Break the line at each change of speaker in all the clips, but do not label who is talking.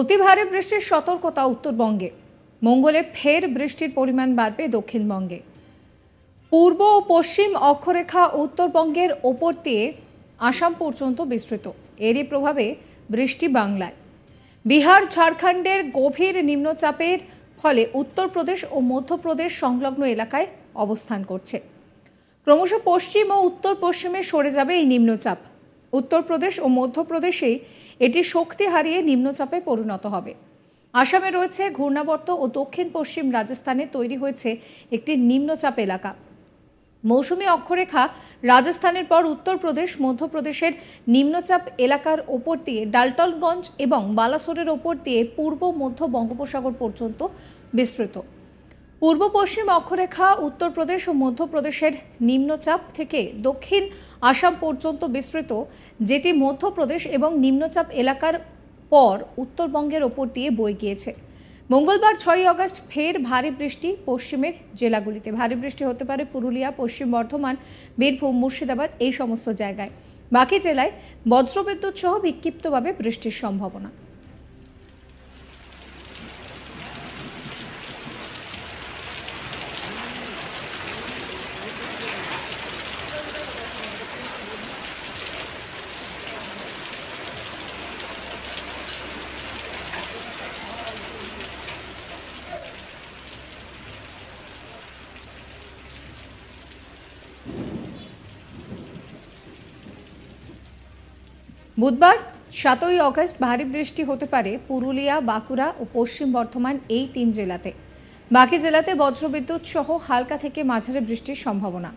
অতি ভারী বৃষ্টির সতর্কতা উত্তরবঙ্গে মঙ্গলে ফের বৃষ্টির পরিমাণ বাড়বে দক্ষিণবঙ্গে পূর্ব ও পশ্চিম অক্ষরেখা উত্তরবঙ্গের ওপর দিয়ে আসাম পর্যন্ত বিস্তৃত এরই প্রভাবে বৃষ্টি বাংলায় বিহার ঝাড়খণ্ডের গভীর নিম্নচাপের ফলে উত্তরপ্রদেশ ও মধ্যপ্রদেশ সংলগ্ন এলাকায় অবস্থান করছে ক্রমশ পশ্চিম ও উত্তর পশ্চিমে সরে যাবে এই নিম্নচাপ উত্তরপ্রদেশ ও মধ্যপ্রদেশেই এটি শক্তি হারিয়ে নিম্নচাপে পরিণত হবে আসামে রয়েছে ঘূর্ণাবর্ত ও দক্ষিণ পশ্চিম রাজস্থানে তৈরি হয়েছে একটি নিম্নচাপ এলাকা মৌসুমি অক্ষরেখা রাজস্থানের পর উত্তরপ্রদেশ মধ্যপ্রদেশের নিম্নচাপ এলাকার ওপর দিয়ে ডালটলগঞ্জ এবং বালাসোরের ওপর দিয়ে পূর্ব মধ্য বঙ্গোপসাগর পর্যন্ত বিস্তৃত পূর্ব পশ্চিম অক্ষরেখা উত্তরপ্রদেশ ও মধ্যপ্রদেশের নিম্নচাপ থেকে দক্ষিণ আসাম পর্যন্ত বিস্তৃত যেটি মধ্যপ্রদেশ এবং নিম্নচাপ এলাকার পর উত্তরবঙ্গের ওপর দিয়ে বয়ে গিয়েছে মঙ্গলবার ছয়ই অগস্ট ফের ভারী বৃষ্টি পশ্চিমের জেলাগুলিতে ভারী বৃষ্টি হতে পারে পুরুলিয়া পশ্চিম বর্ধমান বীরভূম মুর্শিদাবাদ এই সমস্ত জায়গায় বাকি জেলায় বজ্রবিদ্যুৎ সহ বিক্ষিপ্তভাবে বৃষ্টির সম্ভাবনা বুধবার সাতই অগস্ট ভারী বৃষ্টি হতে পারে পুরুলিয়া বাঁকুড়া ও পশ্চিম বর্ধমান এই তিন জেলাতে বাকি জেলাতে বজ্রবিদ্যুৎ সহ হালকা থেকে মাঝারি বৃষ্টির সম্ভাবনা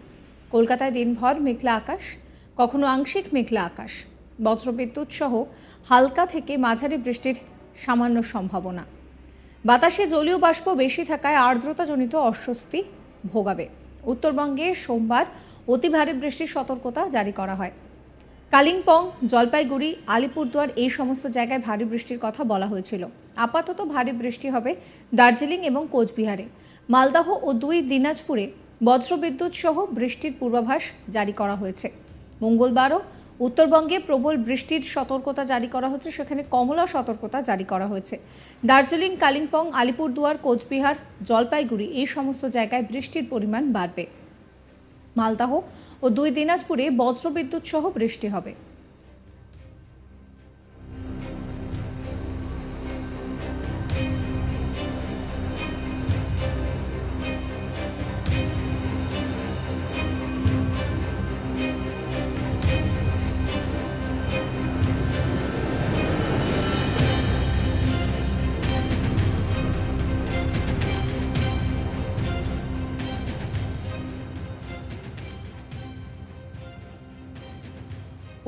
কলকাতায় দিনভর মেঘলা আকাশ কখনো আংশিক মেঘলা আকাশ বজ্রবিদ্যুৎ সহ হালকা থেকে মাঝারি বৃষ্টির সামান্য সম্ভাবনা বাতাসে জলীয় বাষ্প বেশি থাকায় আর্দ্রতাজনিত অস্বস্তি ভোগাবে উত্তরবঙ্গে সোমবার অতি ভারী বৃষ্টির সতর্কতা জারি করা হয় কালিম্পং জলপাইগুড়ি আলিপুরদুয়ার এই সমস্ত জায়গায় ভারী বৃষ্টির কথা বলা হয়েছিল আপাতত ভারী বৃষ্টি হবে দার্জিলিং এবং কোচবিহারে মালদাহ ও দুই দিনাজপুরে বজ্রবিদ্যুৎ সহ বৃষ্টির পূর্বাভাস জারি করা হয়েছে মঙ্গলবারও উত্তরবঙ্গে প্রবল বৃষ্টির সতর্কতা জারি করা হচ্ছে সেখানে কমলা সতর্কতা জারি করা হয়েছে দার্জিলিং কালিম্পং আলিপুরদুয়ার কোচবিহার জলপাইগুড়ি এই সমস্ত জায়গায় বৃষ্টির পরিমাণ বাড়বে মালদাহ ও দুই দিনাজপুরে বজ্রবিদ্যুৎ সহ বৃষ্টি হবে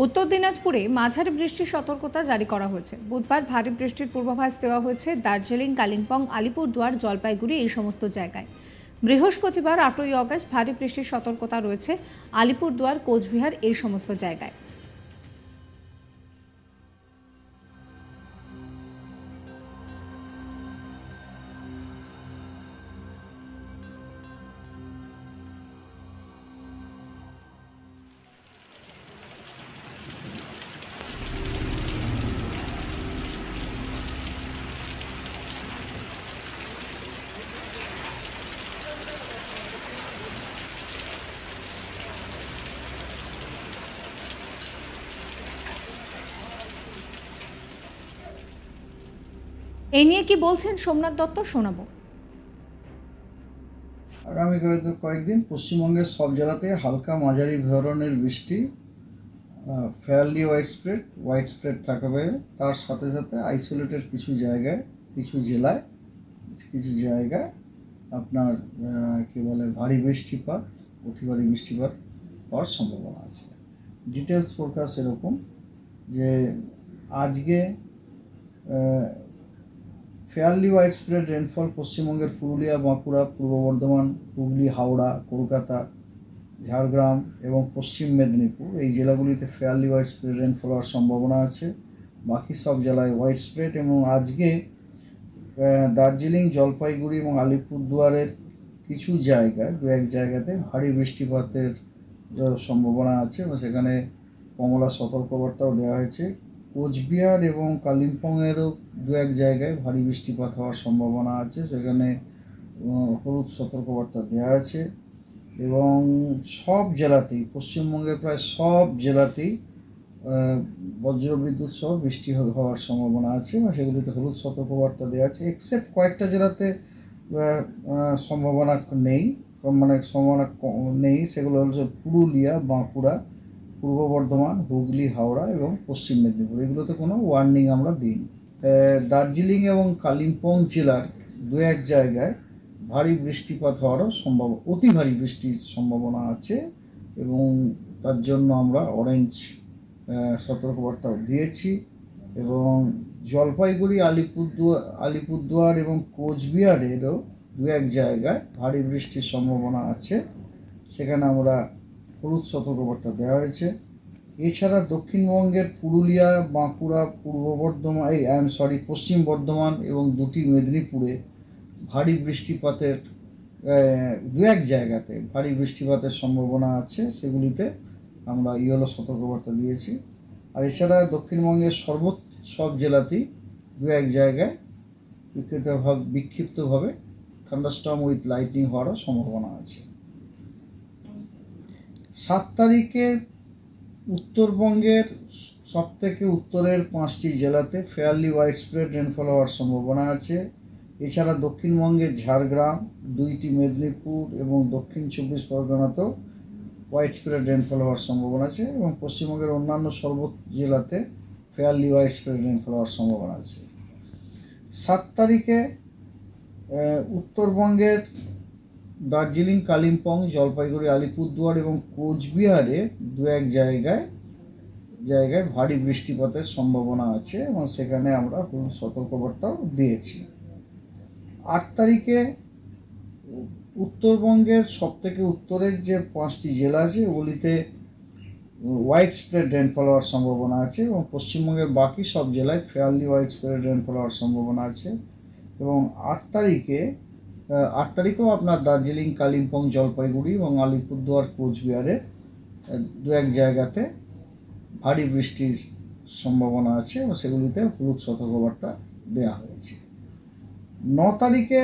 উত্তর দিনাজপুরে মাঝারি বৃষ্টির সতর্কতা জারি করা হয়েছে বুধবার ভারী বৃষ্টির পূর্বাভাস দেওয়া হয়েছে দার্জিলিং কালিম্পং আলিপুরদুয়ার জলপাইগুড়ি এই সমস্ত জায়গায় বৃহস্পতিবার আটই অগস্ট ভারী বৃষ্টির সতর্কতা রয়েছে আলিপুরদুয়ার কোচবিহার এই সমস্ত জায়গায় এ নিয়ে কি বলছেন সোমনাথ দত্ত শোনাবো
আগামী কয়েকদিন পশ্চিমবঙ্গের সব জেলাতে হালকা মাঝারি ধরনের বৃষ্টি fairly widespread widespread থাকবে তার সাথে সাথে আইসোলেটেড কিছু জায়গায় কিছু জেলায় কিছু জায়গায় আপনার কী বলে ভারী বৃষ্টিপাত অতি ভারী বৃষ্টিপাত হওয়ার সম্ভাবনা আছে ডিটেলস ফোরকাস্ট এরকম যে আজকে ফেয়ারলি ওয়াইড স্প্রেড রেনফল পশ্চিমবঙ্গের পুরুলিয়া বাঁকুড়া পূর্ব বর্ধমান হুগলি হাওড়া কলকাতা ঝাড়গ্রাম এবং পশ্চিম মেদিনীপুর এই জেলাগুলিতে ফেয়ারলি ওয়াইড স্প্রেড রেনফল হওয়ার সম্ভাবনা আছে বাকি সব জেলায় ওয়াইড স্প্রেড এবং আজকে দার্জিলিং জলপাইগুড়ি এবং আলিপুরদুয়ারের কিছু জায়গায় দু এক জায়গাতে ভারী বৃষ্টিপাতের সম্ভাবনা আছে এবং সেখানে কমলা সতর্কবার্তাও দেওয়া হয়েছে কোচবিহার এবং কালিম্পংয়েরও দু এক জায়গায় ভারী বৃষ্টিপাত হওয়ার সম্ভাবনা আছে সেখানে হলুদ সতর্কবার্তা দেওয়া আছে এবং সব জেলাতেই পশ্চিমবঙ্গের প্রায় সব জেলাতেই বজ্রবিদ্যুৎ সহ বৃষ্টি হওয়ার সম্ভাবনা আছে এবং সেগুলিতে হলুদ সতর্কবার্তা দেওয়া আছে এক্সেপ্ট কয়েকটা জেলাতে সম্ভাবনা নেই মানে সম্ভাবনা নেই সেগুলো হচ্ছে পুরুলিয়া বাঁকুড়া পূর্ব বর্ধমান হুগলি হাওড়া এবং পশ্চিম মেদিনীপুর এগুলোতে কোনো ওয়ার্নিং আমরা দিই দার্জিলিং এবং কালিম্পং জেলার দু এক জায়গায় ভারী বৃষ্টিপাত হওয়ারও সম্ভব অতি ভারী বৃষ্টির সম্ভাবনা আছে এবং তার জন্য আমরা অরেঞ্জ সতর্কবার্তাও দিয়েছি এবং জলপাইগুড়ি আলিপুরদুয়ার আলিপুরদুয়ার এবং কোচবিহারেরও দু এক জায়গায় ভারী বৃষ্টির সম্ভাবনা আছে সেখানে আমরা হলুদ সতর্কবার্তা দেওয়া হয়েছে এছাড়া দক্ষিণবঙ্গের পুরুলিয়া বাঁকুড়া পূর্ব বর্ধমান এই আই এম সরি পশ্চিম বর্ধমান এবং দুটি মেদিনীপুরে ভারী বৃষ্টিপাতের দু এক জায়গাতে ভারী বৃষ্টিপাতের সম্ভাবনা আছে সেগুলিতে আমরা ইয়েলো সতর্কবার্তা দিয়েছি আর এছাড়া দক্ষিণবঙ্গের সর্ব সব জেলাতেই দু এক জায়গায় বিক্ষিপ্তভাবে বিক্ষিপ্তভাবে থান্ডারস্টর্ম উইথ লাইটিং হওয়ারও সম্ভাবনা আছে সাত তারিখে উত্তরবঙ্গের সবথেকে উত্তরের পাঁচটি জেলাতে ফেয়ারলি ওয়াইড স্প্রেড রেনফল হওয়ার সম্ভাবনা আছে এছাড়া দক্ষিণবঙ্গের ঝাড়গ্রাম দুইটি মেদিনীপুর এবং দক্ষিণ চব্বিশ পরগনাতেও ওয়াইড স্প্রেড রেনফল হওয়ার সম্ভাবনা আছে এবং পশ্চিমবঙ্গের অন্যান্য সর্ব জেলাতে ফেয়ারলি ওয়াইড স্প্রেড রেনফল হওয়ার সম্ভাবনা আছে সাত তারিখে উত্তরবঙ্গের দার্জিলিং কালিম্পং জলপাইগুড়ি আলিপুরদুয়ার এবং কোচবিহারে দু এক জায়গায় জায়গায় ভারী বৃষ্টিপাতের সম্ভাবনা আছে এবং সেখানে আমরা কোনো সতর্কবার্তাও দিয়েছি আট তারিখে উত্তরবঙ্গের সবথেকে উত্তরের যে পাঁচটি জেলা আছে ওগুলিতে হোয়াইট স্প্রেড রেনফল হওয়ার সম্ভাবনা আছে এবং পশ্চিমবঙ্গের বাকি সব জেলায় ফেয়ারলি হোয়াইট স্প্রেড রেনফল হওয়ার সম্ভাবনা আছে এবং আট তারিখে আট তারিখেও আপনার দার্জিলিং কালিম্পং জলপাইগুড়ি এবং আলিপুরদুয়ার কোচবিহারে দু এক জায়গাতে ভারী বৃষ্টির সম্ভাবনা আছে এবং সেগুলিতে হলুদ সতর্কবার্তা দেওয়া হয়েছে ন তারিখে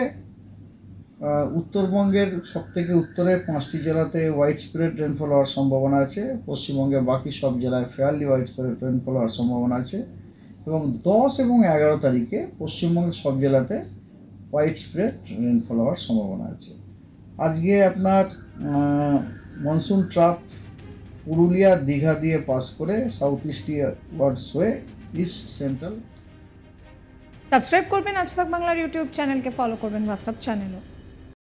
উত্তরবঙ্গের সবথেকে উত্তরে পাঁচটি জেলাতে হোয়াইট স্প্রেড রেনফল হওয়ার সম্ভাবনা আছে পশ্চিমবঙ্গের বাকি সব জেলায় ফেয়ারলি হোয়াইট স্প্রেড রেনফল হওয়ার সম্ভাবনা আছে এবং দশ এবং এগারো তারিখে পশ্চিমবঙ্গের সব জেলাতে হোয়াইট স্প্রেড রেনফল হওয়ার সম্ভাবনা আছে আজকে আপনার মনসুন ট্রাপ পুরুলিয়া দীঘা দিয়ে পাস করে সাউথ ইস্ট ওয়ার্ডস হয়ে ইস্ট সেন্ট্রাল
সাবস্ক্রাইব করবেন আজ বাংলার ইউটিউব চ্যানেলকে ফলো করবেন হোয়াটসঅ্যাপ চ্যানেলও